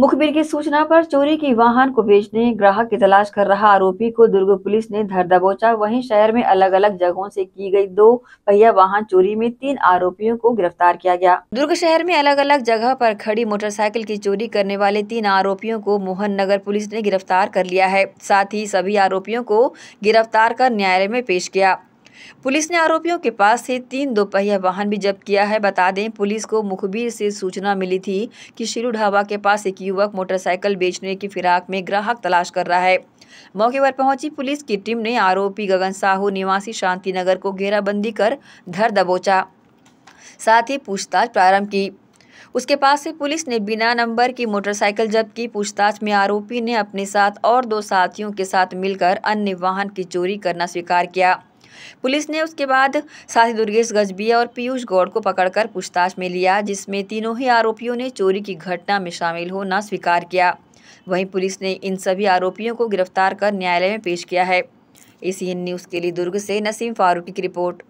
मुखबिर की सूचना पर चोरी की वाहन को बेचने ग्राहक की तलाश कर रहा आरोपी को दुर्ग पुलिस ने धर दबोचा वहीं शहर में अलग अलग जगहों से की गई दो पहिया वाहन चोरी में तीन आरोपियों को गिरफ्तार किया गया दुर्ग शहर में अलग अलग जगह पर खड़ी मोटरसाइकिल की चोरी करने वाले तीन आरोपियों को मोहन नगर पुलिस ने गिरफ्तार कर लिया है साथ ही सभी आरोपियों को गिरफ्तार कर न्यायालय में पेश किया पुलिस ने आरोपियों के पास से तीन दोपहिया वाहन भी जब्त किया है बता दें पुलिस को मुखबिर से सूचना मिली थी कि शिरू ढाबा के पास एक युवक मोटरसाइकिल बेचने की फिराक में ग्राहक तलाश कर रहा है मौके पर पहुंची पुलिस की टीम ने आरोपी गगन साहू निवासी शांति नगर को घेराबंदी कर धर दबोचा साथ ही पूछताछ प्रारंभ की उसके पास से पुलिस ने बिना नंबर की मोटरसाइकिल जब्त की पूछताछ में आरोपी ने अपने साथ और दो साथियों के साथ मिलकर अन्य वाहन की चोरी करना स्वीकार किया पुलिस ने उसके बाद साथी दुर्गेश गजबिया और पीयूष गौड़ को पकड़कर पूछताछ में लिया जिसमें तीनों ही आरोपियों ने चोरी की घटना में शामिल होना स्वीकार किया वहीं पुलिस ने इन सभी आरोपियों को गिरफ्तार कर न्यायालय में पेश किया है एसीएन न्यूज़ के लिए दुर्ग से नसीम फारूकी की रिपोर्ट